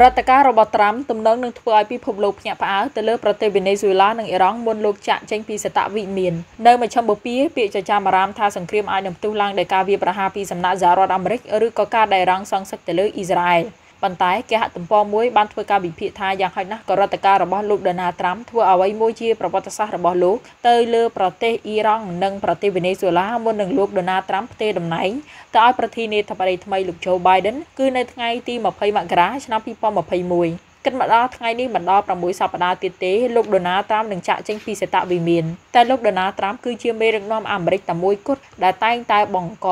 រដ្ឋការរបស់ត្រាំទំនងនឹងធ្វើឲ្យពិភពលោកភ្ញាក់ផ្អើលទៅលើប្រទេសវេណេស៊ុយឡានិងអ៊ីរ៉ង់មុនលោកចាក់ចេញពីសតវិមាននៅមជ្ឈមបូព៌ាពាក្យចចាមអារ៉ាមថាសង្គ្រាមអាចនឹងផ្ទុះឡើងដោយការវាយប្រហារពីសំណាក់សហរដ្ឋអាមេរិកឬក៏ការដែលអ៊ីរ៉ង់សងសឹកទៅលើអ៊ីស្រាអែល។ប៉ុន្តែគេហទំព័រមួយបានធ្វើការវិភាគថាយ៉ាងហោចណាស់ក៏រដ្ឋការរបស់លោកដូណាល់ត្រាំធ្វើអ្វីមួយជាប្រវត្តិសាស្ត្ររបស់លោកទៅលើប្រទេសអ៊ីរ៉ង់និងប្រទេសវេណេស៊ុយឡាមុននឹងលោកដូណាល់ត្រាំផ្ទេរតំណែងទៅឲ្យប្រធានាធិបតីថ្មីលោកโจ Biden គឺនៅថ្ងៃទី20មករាឆ្នាំ2021គិតមកដល់ថ្ងៃនេះមិនដល់6សប្តាហ៍ទៀតទេ លោកដូណាល់ត្រាំនឹងចាក់ចេញពីសេតវិមានតែលោកដូណាល់ត្រាំគឺជាមេដឹកនាំអាមេរិកតែមួយគត់ដែលតែងតែបង្ក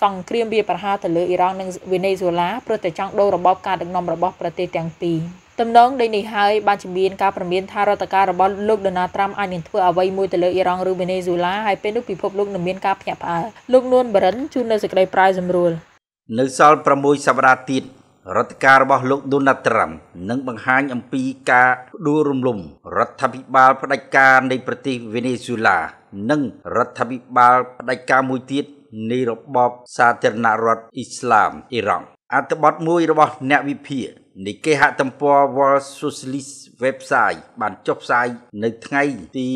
សង្គ្រាមវាប្រហារទៅលើអ៊ីរ៉ង់និងវេណេស៊ុយឡាព្រោះតែចង់ដូររបបការដឹកនាំរបស់ប្រទេសទាំងពីរទំនងដូចនេះហើយបានជំរាបការព្រមានថារដ្ឋការរបស់លោកដូណាល់ត្រាំអាចនឹងធ្វើអ្វីមួយទៅលើអ៊ីរ៉ង់ឬវេណេស៊ុយឡាហើយពេលនោះពិភពលោកនឹងមានការភ្ញាក់ផ្អើលលោកនួនបរិនជួននៅសេចក្តីប្រាយសម្រួលនៅសល់6សប្តាហ៍ទៀតរដ្ឋការរបស់លោកដូណាល់ត្រាំនឹងបង្ហាញ អំពីការដួលរំលំ រដ្ឋាភិបាលផ្ដាច់ការនៃប្រទេសវេណេស៊ុយឡានិងរដ្ឋាភិបាលផ្ដាច់ការមួយទៀតនៃរបបសាធារណរដ្ឋអ៊ីស្លាមអ៊ីរ៉ង់អត្ថបទមួយរបស់អ្នកវិភាគនៃគេហទំព័រ World Socialist Website បានចុះផ្សាយនៅថ្ងៃទី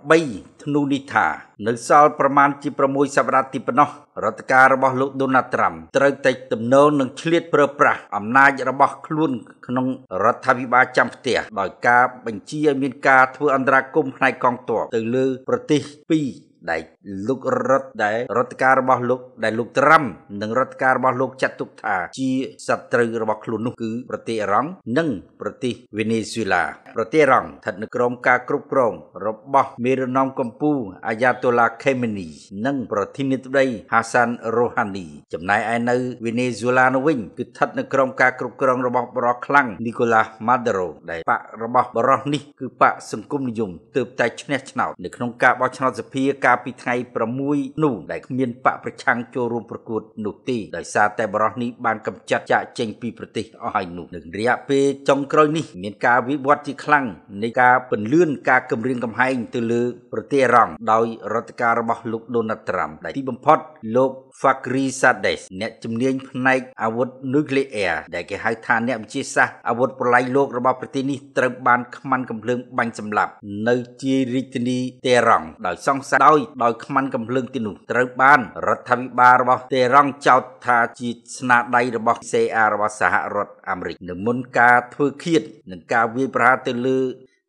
8ធ្នូនេះថានៅសល់ប្រមាណជា6សប្តាហ៍ទីប៉ុណ្ណោះរដ្ឋការរបស់លោកដូណាល់ត្រាំត្រូវតែទំនោរនឹងឆ្លៀតប្រើប្រាស់អំណាចរបស់ខ្លួនក្នុងរដ្ឋាភិបាលចាំផ្ទះដោយការបញ្ជាឲ្យមានការធ្វើអន្តរាគមន៍ផ្នែកកងទ័ពទៅលើប្រទេសពីរដែលលោករត់ដែលរដ្ឋការរបស់លោក ដែលលោកត្រាំនិងរដ្ឋការរបស់លោកចាត់ទុកថា ជាសត្រូវរបស់ខ្លួននោះគឺ ប្រទេសអេរ៉ង់និង ប្រទេសវេណេស៊ុយឡាប្រទេសអេរ៉ង់ស្ថិតនៅក្រោមការគ្រប់គ្រង របស់មេរណំកម្ពុជាអាយ៉ាតូឡាខេមីនី និងប្រធានាធិបតីហាសាន់រូហានី ចំណែកឯនៅវេណេស៊ុយឡានោះវិញគឺស្ថិតនៅក្រោមការគ្រប់គ្រងរបស់បរោះខ្លាំងនីកូឡាម៉ាដារ៉ូដែលបករបស់បរោះនេះគឺបកសង្គមនិយមទើបតែឈ្នះឆ្នោតនៅក្នុងការបោះឆ្នោតសភាកាកាលពីថ្ងៃ6នោះដែលគ្មានបកប្រឆាំងចូលរួមប្រកួតនោះទេដោយសារតែបរិះនេះបានកម្ចាត់ចាក់ចេញពីប្រទេសអស់ហើយនោះនឹងរយៈពេលចុងក្រោយនេះមានការវិវត្តជាខ្លាំងនៃការពន្លឿនការគម្រាមកំហែងទៅលើប្រទេសអ៊ីរ៉ង់ដោយរដ្ឋការរបស់លោកដូណាល់ត្រាំដែលទីបំផុតលោក Fakri Sades អ្នកជំនាញផ្នែកអាវុធនុយក្លេអ៊ែរដែលគេហៅថាអ្នកវិទ្យាសាស្ត្រអាវុធប្រឡាយលោករបស់ប្រទេសនេះត្រូវបានខ្មាន់កំភ្លើងបាញ់សម្លាប់នៅជារាជធានីតេរ៉ង់ដោយសង្ស័យដោយដោយខ្មាន់កំភ្លើងទីនោះ ត្រូវបានរដ្ឋាភិបាលរបស់តេរ៉ង់ចោទថាជាស្នាដៃរបស់ CIA របស់សហរដ្ឋអាមេរិកនៅមុនការធ្វើឃាតនិងការវាយប្រហារទៅលើ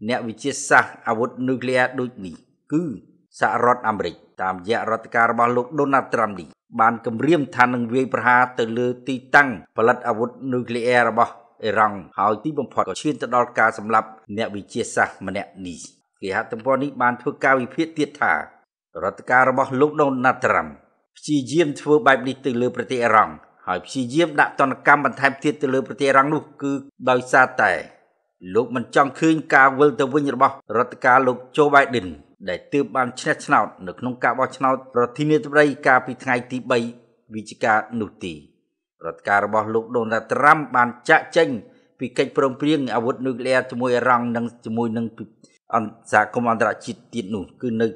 អ្នកវិទ្យាសាស្ត្រអាវុធនុយក្លេអ៊ែរដូចនេះគឺសហរដ្ឋអាមេរិកតាមរយៈរដ្ឋការរបស់លោកដូណាល់ត្រាំនេះបានគម្រាមថានឹងវាយប្រហារទៅលើ ទីតាំងផលិតអាវុធនុយក្លេអ៊ែររបស់អ៊ីរ៉ង់ហើយទីបំផុតក៏ឈានទៅដល់ការសម្លាប់អ្នកវិទ្យាសាស្ត្រម្នាក់នេះគេហទំព័រនេះបានធ្វើការវិភាគទៀតថារដ្ឋការរបស់លោកដូណាល់ត្រាំព្យាយាមធ្វើបែប នេះទៅលើប្រទេសអ៊ីរ៉ង់ហើយព្យាយាមដាក់ទណ្ឌកម្មបន្ថែមទៀតទៅលើប្រទេសអ៊ីរ៉ង់នោះគឺដោយសារតែលោកមិនចង់ឃើញការវិលទៅវិញរបស់រដ្ឋការលោកโจ Biden ដែលទើបបានឈ្នះឆ្នោតនៅក្នុងការបោះឆ្នោតប្រធានាធិបតីកាលពីថ្ងៃទី3វិច្ឆិកានោះទីរដ្ឋការរបស់លោកដូណាល់ត្រាំបានចាក់ចេញពីកិច្ចព្រមព្រៀងអាវុធនុយក្លេអ៊ែរជាមួយអ៊ីរ៉ង់និងជាមួយនឹងអន្តរកម្មអន្តរជាតិទៀតនោះគឺនៅ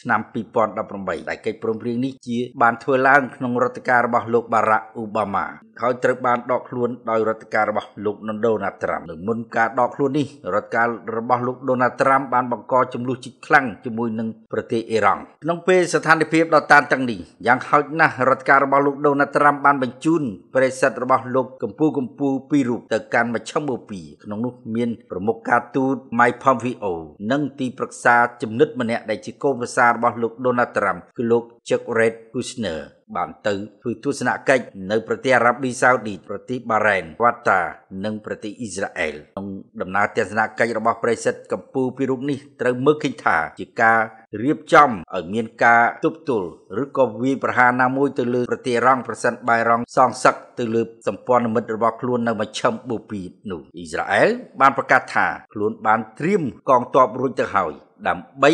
ឆ្នាំ2018ដែលកិច្ចព្រមព្រៀងនេះជាបានធ្វើឡើងក្នុងរដ្ឋការរបស់លោកបារ៉ាក់អូបាម៉ាហើយត្រូវបានដកខ្លួនដោយរដ្ឋការរបស់លោកដូណាល់ត្រាំនៅមុនការដកខ្លួននេះរដ្ឋការរបស់លោកដូណាល់ត្រាំបានបង្កចំនួនជីកខ្លាំងជាមួយនឹងប្រទេសអ៊ីរ៉ង់ក្នុងពេលស្ថានភាពដ៏តានតឹងនេះយ៉ាងហោចណាស់រដ្ឋការរបស់លោកដូណាល់ត្រាំបានបញ្ជូនប្រិសិទ្ធរបស់លោកកម្ពុជាកម្ពុជាពីររូបទៅកាន់មជ្ឈមបូព៌ាក្នុងនោះមានប្រមុខការទូត Mike Pompeo និងទីប្រឹក្សាជំនិតម្នាក់ដែលជាកូនប្រសាសាររបស់លោក Donald Trump គឺលោក Chuck Red Kushner បានទៅធ្វើទស្សនកិច្ចនៅប្រទេសអារ៉ាប៊ីសាអូឌីប្រទេសបារ៉ែនវ៉ាតា និងប្រទេសអ៊ីស្រាអែលក្នុងដំណើរទស្សនកិច្ចរបស់ប្រេសិតកម្ពុជាពីរូបនេះត្រូវមើលឃើញថា ជាការរៀបចំឲ្យមានការទប់ទល់ឬក៏វាយប្រហារណាមួយទៅលើប្រទេសរ៉ង់ប្រសិនបែរ៉ង់សងសឹកទៅលើសម្ព័ន្ធមិត្តរបស់ខ្លួននៅមជ្ឈមបូព៌ានោះអ៊ីស្រាអែលបានប្រកាសថាខ្លួន បានត្រៀមកងទ័ពរួចទៅហើយដើម្បី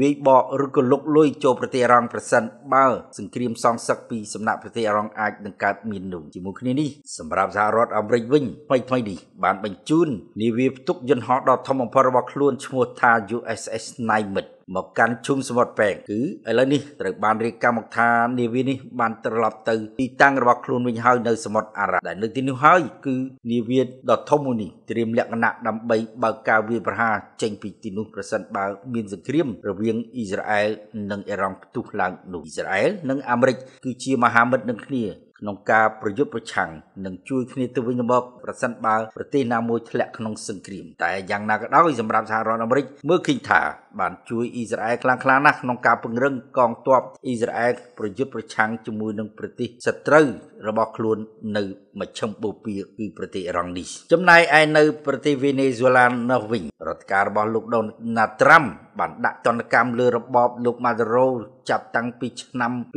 វាយបកឬក៏លុកលុយចូលប្រទេសអ៊ីរ៉ង់ប្រសិនបើសង្គ្រាមសងសឹកពីសំណាក់ប្រទេសអ៊ីរ៉ង់អាចនឹងកើតមាននោះជាមួយគ្នានេះសម្រាប់សហរដ្ឋអាមេរិកវិញថ្មីថ្មីនេះបានបញ្ជូននាវាផ្ទុកយន្តហោះដ៏ធំបំផុតរបស់ខ្លួនឈ្មោះថា USS Nimitz មកកាន់ឈុំសមុទ្រប៉ែកគឺឥឡូវនេះត្រូវបានរាជកម្មដ្ឋាននាវានេះបានត្រឡប់ទៅទីតាំងរបស់ខ្លួនវិញហើយនៅសមុទ្រអារ៉ាប់ដែលនៅទីនោះហើយ គឺនាវាដ៏ធំមួយនេះត្រៀមលក្ខណៈដើម្បីបើកការវាយប្រហារចេញពីទីនោះប្រសិនបើ មានសង្គ្រាមរវាងអ៊ីស្រាអែល និងអ៊ីរ៉ង់ផ្ទុះឡើងនោះអ៊ីស្រាអែល និងអាមេរិកគឺជាមហាមិត្តនឹងគ្នាក្នុងការប្រយុទ្ធប្រឆាំងនិងជួយគ្នាទៅវិញទៅមកប្រសិនបើប្រទេសណាមួយធ្លាក់ក្នុង សង្គ្រាមតែយ៉ាងណាក៏ដោយសម្រាប់សហរដ្ឋអាមេរិកមើលឃើញថាបានជួយអ៊ីស្រាអែលខ្លាំងខ្លាណាស់ក្នុងការពង្រឹងកងទ័ពអ៊ីស្រាអែលប្រយុទ្ធប្រឆាំងជាមួយនឹងប្រទេសសត្រូវរបស់ខ្លួន នៅមជ្ឈមបូព៌ាគឺប្រទេសអ៊ីរ៉ង់នេះ ចំណែកឯនៅប្រទេសវេណេស៊ុយឡានោះវិញរដ្ឋការរបស់លោកដូណាល់ត្រាំបានដាក់ទណ្ឌកម្មលើរបបលោកម៉ាដូរ៉ូចាប់តាំងពីឆ្នាំ2018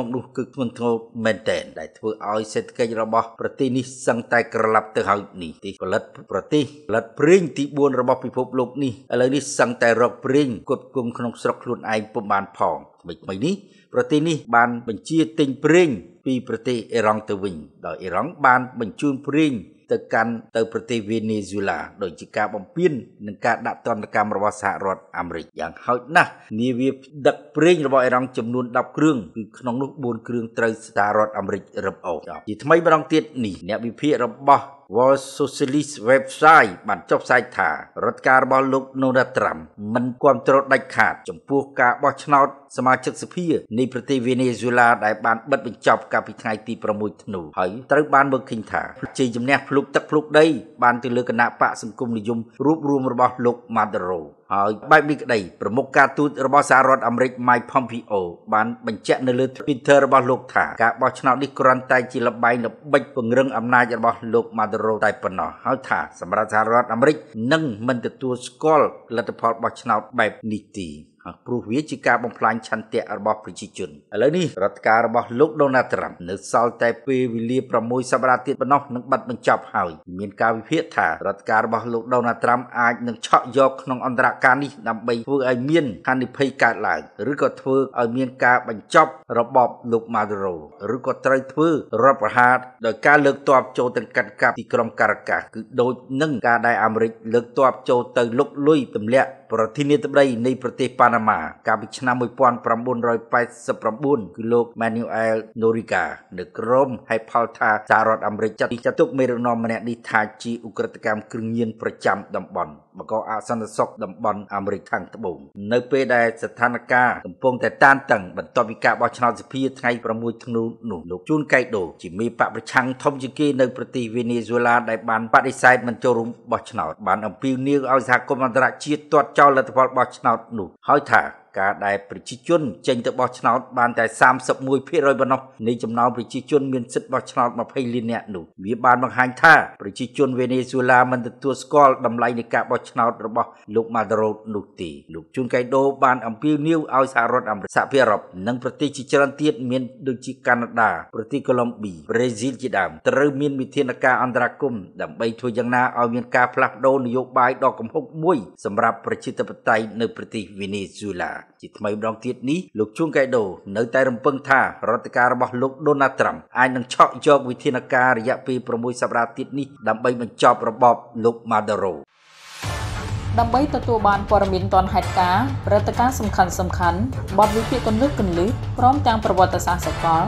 មកនោះគឺធ្ងន់ធ្ងរមែនទែនដែលធ្វើឲ្យសេដ្ឋកិច្ចរបស់ប្រទេសនេះសឹងតែក្រឡាប់ទៅហើយនេះទីផលិតប្រទេសផលិតប្រេងទី4របស់ពិភពលោកនេះឥឡូវនេះសឹងតែរកប្រេងគប់គង់ក្នុងស្រុកខ្លួនឯងពុំបានផងថ្មីថ្មីនេះប្រទេសនេះបានបញ្ជាទិញប្រេងពីប្រទេសអ៊ីរ៉ង់ទៅវិញដោយអ៊ីរ៉ង់បានបញ្ជូនប្រេងទៅកាន់ទៅប្រទេសវេណេស៊ុយឡាដោយជាការបំពេញនឹងការដាក់ទណ្ឌកម្មរបស់សហរដ្ឋអាមេរិកយ៉ាងហោចណាស់នាវាដឹកប្រេងរបស់អ៊ីរ៉ង់ចំនួន10គ្រឿងគឺក្នុងនោះ4គ្រឿងត្រូវសហរដ្ឋអាមេរិករឹបអូសជាថ្មីម្ដងទៀតនេះអ្នកវិភាគរបស់ Wall Socialist website បានចុះផ្សាយថារដ្ឋការរបស់លោក Donald Trump មិនគ្រប់គ្រងដាច់ខាតចំពោះការបោះឆ្នោតសមាជិកសភានៃប្រទេសវេណេស៊ុយឡាដែលបានបិទបញ្ចប់កាលពីថ្ងៃទី6ធ្នូហើយត្រូវបានមើលឃើញថាជ័យជំនះភ្លុកទឹកភ្លុកដីបានទៅលើគណៈបកសង្គមនិយមរួបរวมរបស់លោក Maduro ហើយបែបនេះក្តីប្រមុខការទូតរបស់សហរដ្ឋអាមេរិក Mike Pompeo បានបញ្ជាក់នៅលើ Twitter របស់លោកថាការបោះឆ្នោតនេះគ្រាន់តែជាលបែងល្បិចពង្រឹងអំណាចរបស់លោក Maduro តែប៉ុណ្ណោះហើយថាសម្រាប់សហរដ្ឋអាមេរិកនឹងមិនទទួលស្គាល់លទ្ធផលបោះឆ្នោតបែបនេះទេព្រោះវាជាការបំផ្លាញឆន្ទៈរបស់ប្រជាជនឥឡូវនេះរដ្ឋការរបស់លោកដូណាល់ត្រាំនៅសល់តែពេលវេលា6សប្តាហ៍ទៀតប៉ុណ្ណោះនឹងបិទបញ្ចប់ហើយមានការវិភាគថារដ្ឋការរបស់លោកដូណាល់ត្រាំអាចនឹងឆក់យកក្នុងអន្តរការនេះដើម្បីធ្វើឲ្យមានហានិភ័យកើតឡើងឬក៏ធ្វើឲ្យមានការបញ្ចប់របបលោកម៉ាដូរ៉ូឬក៏ត្រូវធ្វើរដ្ឋប្រហារដោយការលើកទ័ពចូលទៅកាត់កាប់ទីក្រុងការ៉ាកាសគឺដូចនឹងការដែលអាមេរិក លើកទ័ពចូលទៅលុកលុយទម្លាក់ប្រធានាធិបតីនៃប្រទេសប៉ាណាម៉ាកាលពីឆ្នាំ1989គឺលោក Manuel Noriega នៅក្រុមហេផាល់ថាសហរដ្ឋអាមេរិកចាត់ចាត់ទុកមេរណមម្នាក់នេះថាជាឧក្រិដ្ឋកម្មគ្រឿងញៀនប្រចាំតំបន់បកអសន្តិសុខតំបន់អាមេរិកខាងត្បូង នៅពេលដែលស្ថានភាពកំពុងតែតានតឹងបន្ទាប់ពីការបោះឆ្នោតសភាថ្ងៃ6ធ្នូនោះលោកជួនកៃដូជាមេបកប្រឆាំងធំជាងគេនៅប្រទេសវេនេស៊ុយឡាដែលបានបដិសេធមិនចូលរួមបោះឆ្នោតបានអំពាវនាវឲ្យសហគមន៍អន្តរជាតិទាត់ចោលចោលលទ្ធផលបោះឆ្នោតនោះហើយថាការដែលប្រជាជនចេញទៅបោះឆ្នោតបានតែ31%ប៉ុណ្ណោះនៃចំណោមប្រជាជនមានសិទ្ធិបោះឆ្នោត20លាននាក់នោះវាបានបង្ហាញថាប្រជាជនវេណេស៊ុយឡាមិនទទួលស្គាល់តម្លៃនៃការបោះឆ្នោតរបស់លោកម៉ាដូរ៉ូនោះទេលោកជួនកៃដូបានអំពាវនាវឲ្យសហរដ្ឋអាមេរិកសហភាពអឺរ៉ុបនិងប្រទេសជាច្រើនទៀតមានដូចជាកាណាដា ប្រទេសកូឡុំប៊ីប្រេស៊ីលជាដើមត្រូវមានវិធានការអន្តរាគមន៍ដើម្បីធ្វើយ៉ាងណាឲ្យមានការផ្លាស់ប្ដូរនយោបាយដ៏គំហុកមួយសម្រាប់ប្រជាធិបតេយ្យនៅប្រទេសវេណេស៊ុយឡាជាថ្មីម្ដងទៀតនេះលោកជួងកែដូនៅតែរំពឹងថារដ្ឋការរបស់លោកដូណាល់ត្រាំអាចនឹងឆក់យកវិធានការរយៈពេល6សប្ដាហ៍ទៀតនេះដើម្បីបញ្ចប់របបលោកម៉ាដូរ៉ូដើម្បីទទួលបានព័ត៌មានទាន់ហេតុការណ៍ព្រឹត្តិការណ៍សំខាន់សំខាន់បទវិភាគគន្លឹះគន្លឹះព្រមទាំងប្រវត្តិសាស្ត្រសកល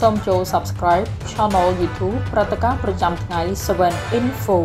សូមចូល Subscribe Channel YouTube ព្រឹត្តិការណ៍ប្រចាំថ្ងៃ7 Info